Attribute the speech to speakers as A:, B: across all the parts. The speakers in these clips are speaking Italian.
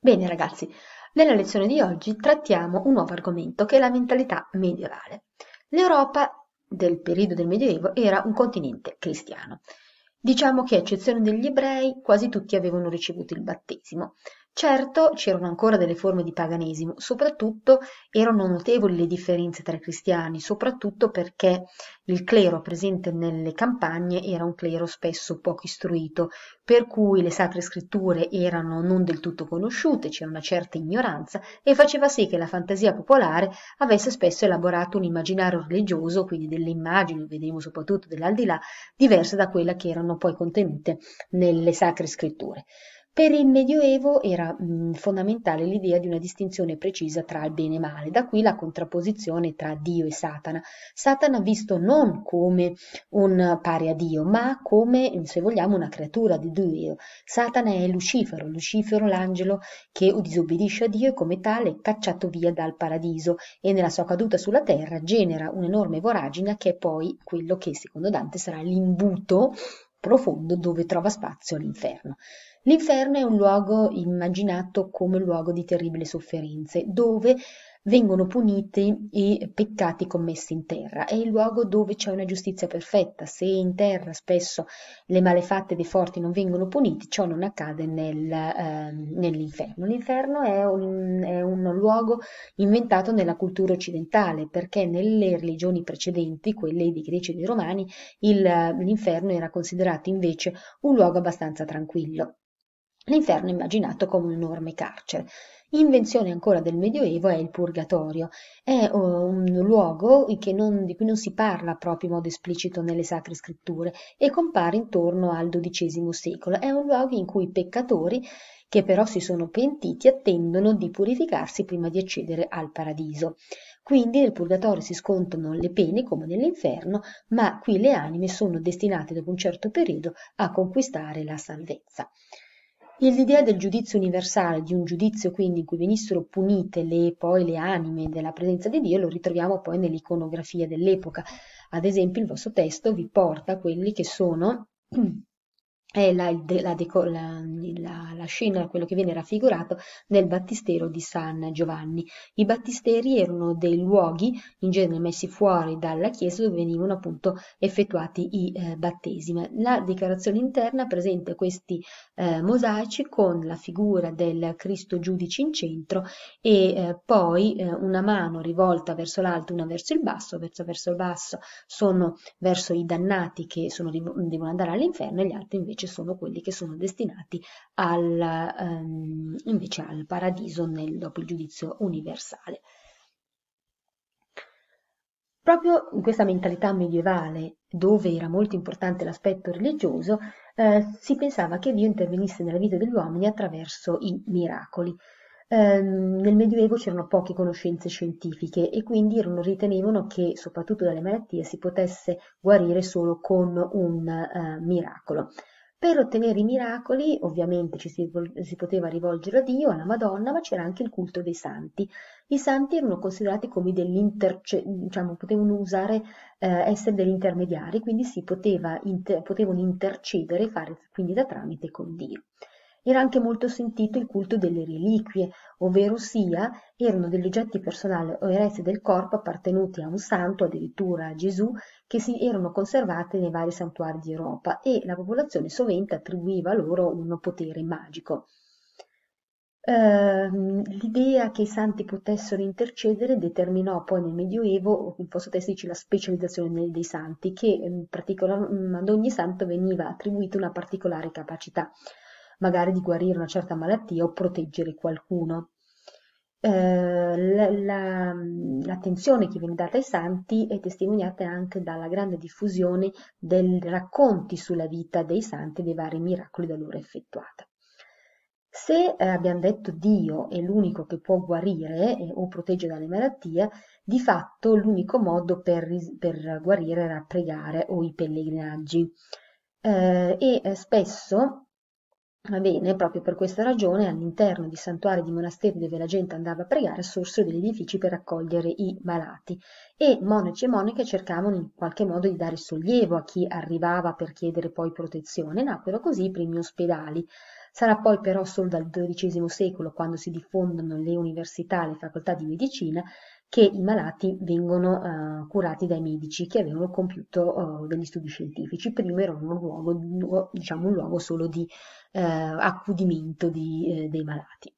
A: Bene ragazzi, nella lezione di oggi trattiamo un nuovo argomento che è la mentalità medievale. L'Europa del periodo del Medioevo era un continente cristiano. Diciamo che a eccezione degli ebrei quasi tutti avevano ricevuto il battesimo. Certo, c'erano ancora delle forme di paganesimo, soprattutto erano notevoli le differenze tra i cristiani, soprattutto perché il clero presente nelle campagne era un clero spesso poco istruito, per cui le sacre scritture erano non del tutto conosciute, c'era una certa ignoranza e faceva sì che la fantasia popolare avesse spesso elaborato un immaginario religioso, quindi delle immagini, vedremo soprattutto dell'aldilà, diverse da quelle che erano poi contenute nelle sacre scritture. Per il Medioevo era mh, mm, fondamentale l'idea di una distinzione precisa tra il bene e il male, da qui la contrapposizione tra Dio e Satana. Satana visto non come un pari a Dio, ma come, se vogliamo, una creatura di Dio. Satana è Lucifero, Lucifero l'angelo che disobbedisce a Dio e come tale è cacciato via dal paradiso e nella sua caduta sulla terra genera un'enorme voragine che è poi quello che secondo Dante sarà l'imbuto profondo dove trova spazio l'inferno. L'inferno è un luogo immaginato come luogo di terribili sofferenze, dove vengono puniti i peccati commessi in terra. È il luogo dove c'è una giustizia perfetta. Se in terra spesso le malefatte dei forti non vengono puniti, ciò non accade nel, eh, nell'inferno. L'inferno è un, è un, luogo inventato nella cultura occidentale, perché nelle religioni precedenti, quelle dei greci e dei romani, il, l'inferno era considerato invece un luogo abbastanza tranquillo. L'inferno è immaginato come un enorme carcere. Invenzione ancora del Medioevo è il purgatorio, è oh, un luogo non, di cui non si parla proprio in modo esplicito nelle sacre scritture e compare intorno al XII secolo. È un luogo in cui i peccatori, che però si sono pentiti, attendono di purificarsi prima di accedere al paradiso. Quindi nel purgatorio si scontano le pene come nell'inferno, ma qui le anime sono destinate dopo un certo periodo a conquistare la salvezza. L'idea del giudizio universale, di un giudizio quindi in cui venissero punite le, poi le anime della presenza di Dio, lo ritroviamo poi nell'iconografia dell'epoca. Ad esempio il vostro testo vi porta quelli che sono è la, la, la, la, scena, quello che viene raffigurato nel battistero di San Giovanni. I battisteri erano dei luoghi in genere messi fuori dalla chiesa dove venivano appunto effettuati i eh, battesimi. La dichiarazione interna presenta questi eh, mosaici con la figura del Cristo giudice in centro e eh, poi eh, una mano rivolta verso l'alto, una verso il basso, verso, verso il basso sono verso i dannati che sono, devono andare all'inferno e gli altri invece invece sono quelli che sono destinati al, ehm, invece al paradiso nel, dopo il giudizio universale. Proprio in questa mentalità medievale, dove era molto importante l'aspetto religioso, eh, si pensava che Dio intervenisse nella vita degli uomini attraverso i miracoli. Eh, nel Medioevo c'erano poche conoscenze scientifiche e quindi ritenevano che soprattutto dalle malattie si potesse guarire solo con un eh, miracolo. Per ottenere i miracoli ovviamente ci si, si, poteva rivolgere a Dio, alla Madonna, ma c'era anche il culto dei santi. I santi erano considerati come dell'interce, diciamo, potevano usare, eh, essere degli intermediari, quindi si poteva inter, potevano intercedere, e fare quindi da tramite con Dio. Era anche molto sentito il culto delle reliquie, ovvero sia erano degli oggetti personali o erezze del corpo appartenuti a un santo, addirittura a Gesù, che si erano conservati nei vari santuari di Europa e la popolazione sovente attribuiva loro un potere magico. Uh, l'idea che i santi potessero intercedere determinò poi nel Medioevo, in testici, la specializzazione dei santi, che ehm, ad ogni santo veniva attribuita una particolare capacità magari di guarire una certa malattia o proteggere qualcuno. Eh, la, l'attenzione che viene data ai santi è testimoniata anche dalla grande diffusione dei racconti sulla vita dei santi e dei vari miracoli da loro effettuati. Se eh, abbiamo detto Dio è l'unico che può guarire eh, o proteggere dalle malattie, di fatto l'unico modo per, per guarire era pregare o i pellegrinaggi. Eh, e eh, spesso Va bene, proprio per questa ragione all'interno di santuari di monasteri dove la gente andava a pregare sorsero degli edifici per accogliere i malati e monaci e monache cercavano in qualche modo di dare sollievo a chi arrivava per chiedere poi protezione. Nacquero così i primi ospedali. Sarà poi però solo dal XII secolo, quando si diffondono le università e le facoltà di medicina, che i malati vengono uh, curati dai medici che avevano compiuto uh, degli studi scientifici. Prima erano un luogo, diciamo, un luogo solo di eh, accudimento di, eh, dei malati.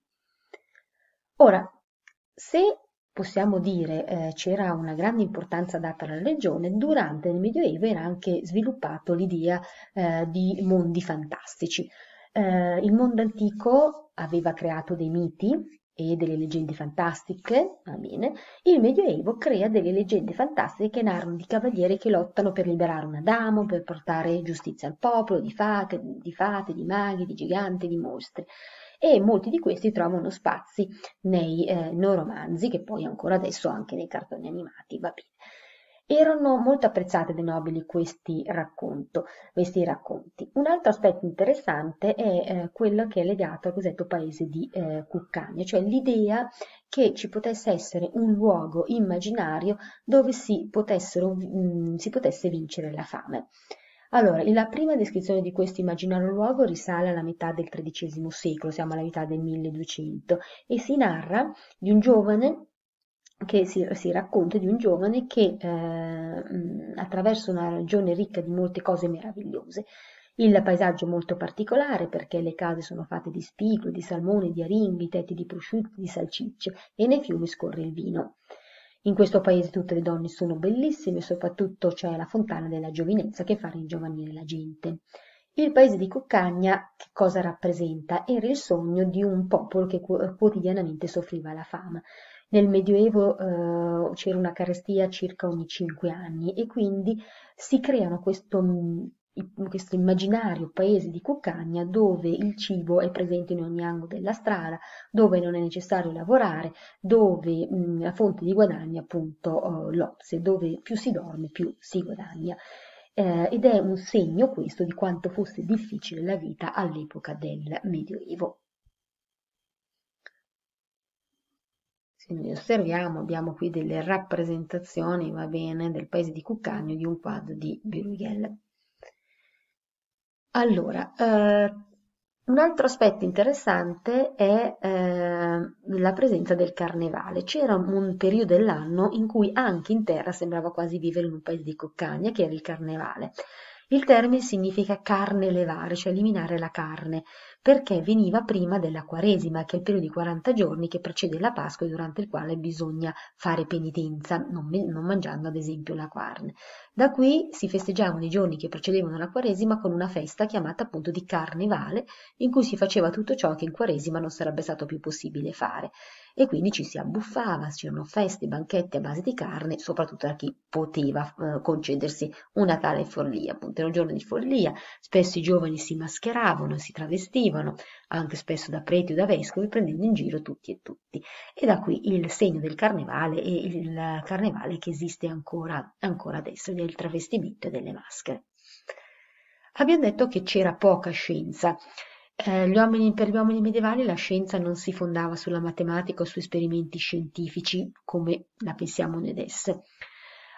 A: Ora, se possiamo dire eh, c'era una grande importanza data alla regione, durante il Medioevo era anche sviluppato l'idea eh, di mondi fantastici. Eh, il mondo antico aveva creato dei miti, e delle leggende fantastiche, va il Medioevo crea delle leggende fantastiche che narrano di cavalieri che lottano per liberare un Adamo, per portare giustizia al popolo, di fate, di, fate, di maghi, di giganti, di mostri. E molti di questi trovano spazi nei, eh, nei romanzi, che poi ancora adesso anche nei cartoni animati, va bene. Erano molto apprezzate dai nobili questi, questi, racconti. Un altro aspetto interessante è eh, quello che è legato al cosiddetto paese di eh, Cuccagna, cioè l'idea che ci potesse essere un luogo immaginario dove si, mh, mm, si potesse vincere la fame. Allora, la prima descrizione di questo immaginario luogo risale alla metà del XIII secolo, siamo alla metà del 1200, e si narra di un giovane che si, si, racconta di un giovane che eh, attraverso una regione ricca di molte cose meravigliose. Il paesaggio è molto particolare perché le case sono fatte di spigoli, di salmone, di aringhi, tetti di prosciutti, di salsicce e nei fiumi scorre il vino. In questo paese tutte le donne sono bellissime soprattutto c'è la fontana della giovinezza che fa ringiovanire la gente. Il paese di Coccagna che cosa rappresenta? Era il sogno di un popolo che quotidianamente soffriva la fame. Nel Medioevo eh, c'era una carestia circa ogni cinque anni e quindi si creano questo, questo immaginario paese di Cuccagna dove il cibo è presente in ogni angolo della strada, dove non è necessario lavorare, dove mh, mm, la fonte di guadagno è appunto eh, oh, l'ozze, dove più si dorme più si guadagna eh, ed è un segno questo di quanto fosse difficile la vita all'epoca del Medioevo. Se noi osserviamo abbiamo qui delle rappresentazioni, va bene, del paese di Cuccagno di un quadro di Birugel. Allora, eh, un altro aspetto interessante è eh, la presenza del carnevale. C'era un periodo dell'anno in cui anche in terra sembrava quasi vivere in un paese di coccagna, che era il carnevale. Il termine significa carne levare, cioè eliminare la carne, perché veniva prima della Quaresima, che è il periodo di 40 giorni che precede la Pasqua e durante il quale bisogna fare penitenza, non, non mangiando ad esempio la carne. Da qui si festeggiavano i giorni che precedevano la Quaresima con una festa chiamata appunto di Carnevale, in cui si faceva tutto ciò che in Quaresima non sarebbe stato più possibile fare e quindi ci si abbuffava, c'erano feste, banchetti a base di carne, soprattutto a chi poteva eh, concedersi una tale follia. Appunto, era un giorno di follia, spesso i giovani si mascheravano, si travestivano, anche spesso da preti o da vescovi, prendendo in giro tutti e tutti. E da qui il segno del carnevale e il carnevale che esiste ancora, ancora adesso, del travestimento e delle maschere. Abbiamo detto che c'era poca scienza eh, gli uomini- per gli uomini medievali la scienza non si fondava sulla matematica o su esperimenti scientifici come la pensiamo noi adesso.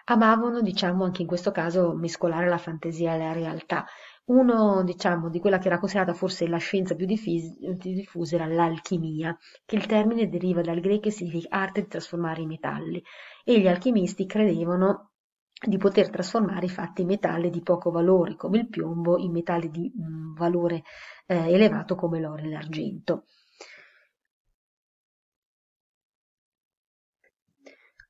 A: Amavano, diciamo, anche in questo caso mescolare la fantasia e la realtà. Uno, diciamo, di quella che era considerata forse la scienza più, più diffusa era l'alchimia, che il termine deriva dal greco e significa arte di trasformare i metalli, e gli alchimisti credevano di poter trasformare i infatti metalli di poco valore come il piombo in metalli di mh, mm, valore eh, elevato come l'oro e l'argento.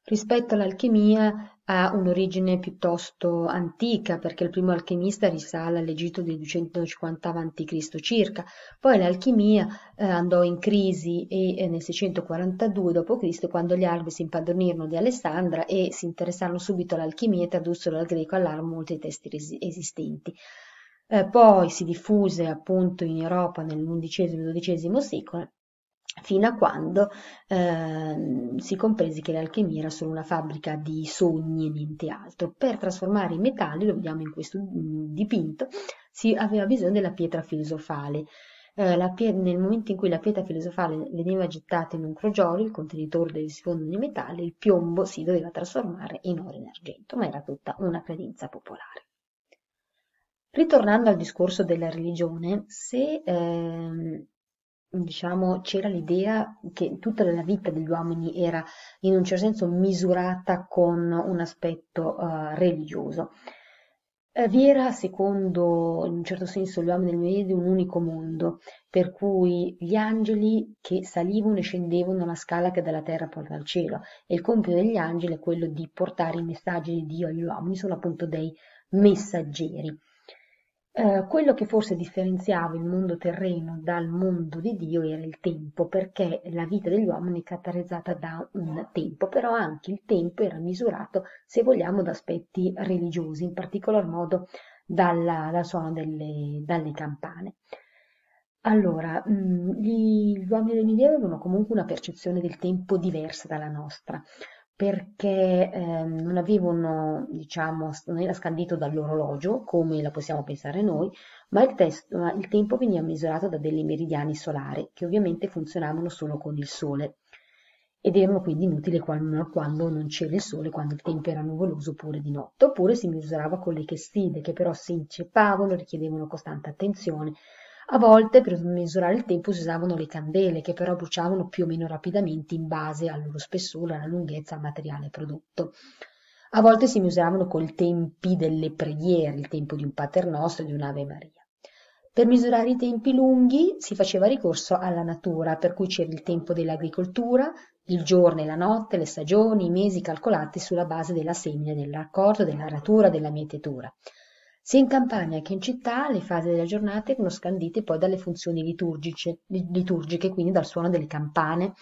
A: Rispetto all'alchimia, ha un'origine piuttosto antica perché il primo alchimista risale all'Egitto del 250 a.C. circa, poi l'alchimia eh, andò in crisi e, eh, nel 642 d.C. quando gli Albi si impadronirono di Alessandra e si interessarono subito all'alchimia e tradussero dal greco all'arabo molti testi resi- esistenti. Eh, poi si diffuse appunto in Europa nell'undicesimo e dodicesimo secolo fino a quando eh, si comprese che l'alchimia era solo una fabbrica di sogni e niente altro. Per trasformare i metalli, lo vediamo in questo mm, dipinto, si aveva bisogno della pietra filosofale. Eh, pie nel momento in cui la pietra filosofale veniva gettata in un crogiolo, il contenitore del secondo di metalli, il piombo si doveva trasformare in oro e in argento, ma era tutta una credenza popolare. Ritornando al discorso della religione, se... Ehm, diciamo, c'era l'idea che tutta la vita degli uomini era in un certo senso misurata con un aspetto uh, religioso. Eh, vi era, secondo in un certo senso gli uomini del Medioevo, un unico mondo, per cui gli angeli che salivano e scendevano la scala che dalla terra porta al cielo, e il compito degli angeli è quello di portare i messaggi di Dio agli uomini, sono appunto dei messaggeri. Eh, quello che forse differenziava il mondo terreno dal mondo di Dio era il tempo, perché la vita degli uomini è caratterizzata da un tempo, però anche il tempo era misurato, se vogliamo, da aspetti religiosi, in particolar modo dalla, dal suono delle, dalle campane. Allora, mm, gli, gli uomini del Medioevo avevano comunque una percezione del tempo diversa dalla nostra perché ehm, non avevano, diciamo, non era scandito dall'orologio, come la possiamo pensare noi, ma il, testo, ma il tempo veniva misurato da dei meridiani solari, che ovviamente funzionavano solo con il sole, ed erano quindi inutili quando, quando non c'era il sole, quando il tempo era nuvoloso oppure di notte, oppure si misurava con le chestide, che però si inceppavano, richiedevano costante attenzione, a volte per misurare il tempo si usavano le candele, che però bruciavano più o meno rapidamente in base al loro spessore, alla lunghezza, al materiale prodotto. A volte si misuravano col tempi delle preghiere, il tempo di un Pater e di un'Ave Maria. Per misurare i tempi lunghi si faceva ricorso alla natura, per cui c'era il tempo dell'agricoltura, il giorno e la notte, le stagioni, i mesi calcolati sulla base della semina, dell'accordo, dell'aratura, della mietitura. Sia in campagna che in città le fasi della giornata erano scandite poi dalle funzioni liturgiche, liturgiche quindi dal suono delle campane.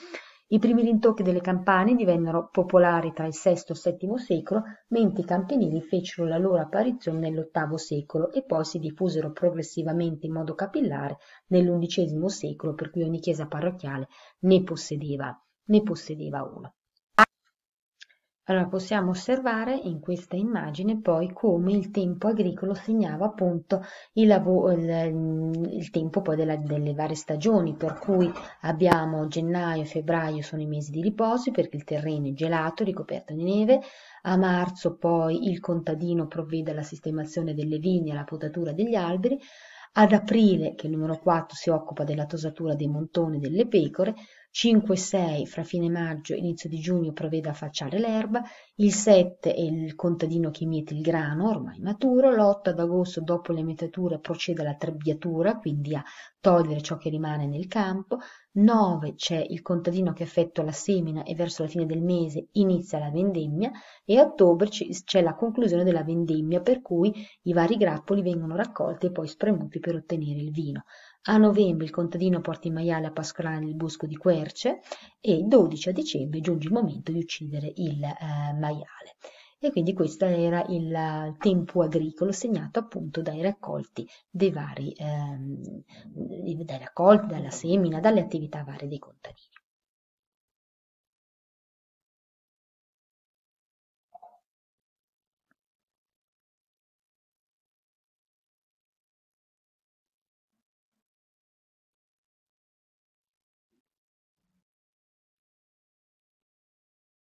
A: I primi rintocchi delle campane divennero popolari tra il VI e il VII secolo, mentre i campanili fecero la loro apparizione nell'VIII secolo e poi si diffusero progressivamente in modo capillare nell'undicesimo secolo, per cui ogni chiesa parrocchiale ne possedeva, ne possedeva uno. Allora possiamo osservare in questa immagine poi come il tempo agricolo segnava appunto il, il, mm, il tempo poi della, delle varie stagioni, per cui abbiamo gennaio e febbraio sono i mesi di riposo perché il terreno è gelato, ricoperto di neve, a marzo poi il contadino provvede alla sistemazione delle vigne, alla potatura degli alberi, ad aprile, che è il numero 4 si occupa della tosatura dei montoni e delle pecore, 5-6 fra fine maggio e inizio di giugno provvede a facciare l'erba, il 7 è il contadino che miete il grano, ormai maturo, l'8 ad agosto dopo la mietatura procede alla trebbiatura, quindi a togliere ciò che rimane nel campo, 9 c'è il contadino che effettua la semina e verso la fine del mese inizia la vendemmia e a ottobre c'è la conclusione della vendemmia per cui i vari grappoli vengono raccolti e poi spremuti per ottenere il vino. A novembre il contadino porta il maiale a pascolare nel bosco di Querce e il 12 a dicembre giunge il momento di uccidere il eh, maiale. E quindi questo era il eh, tempo agricolo segnato appunto dai raccolti dei vari, ehm, dai raccolti, dalla semina, dalle attività varie dei contadini.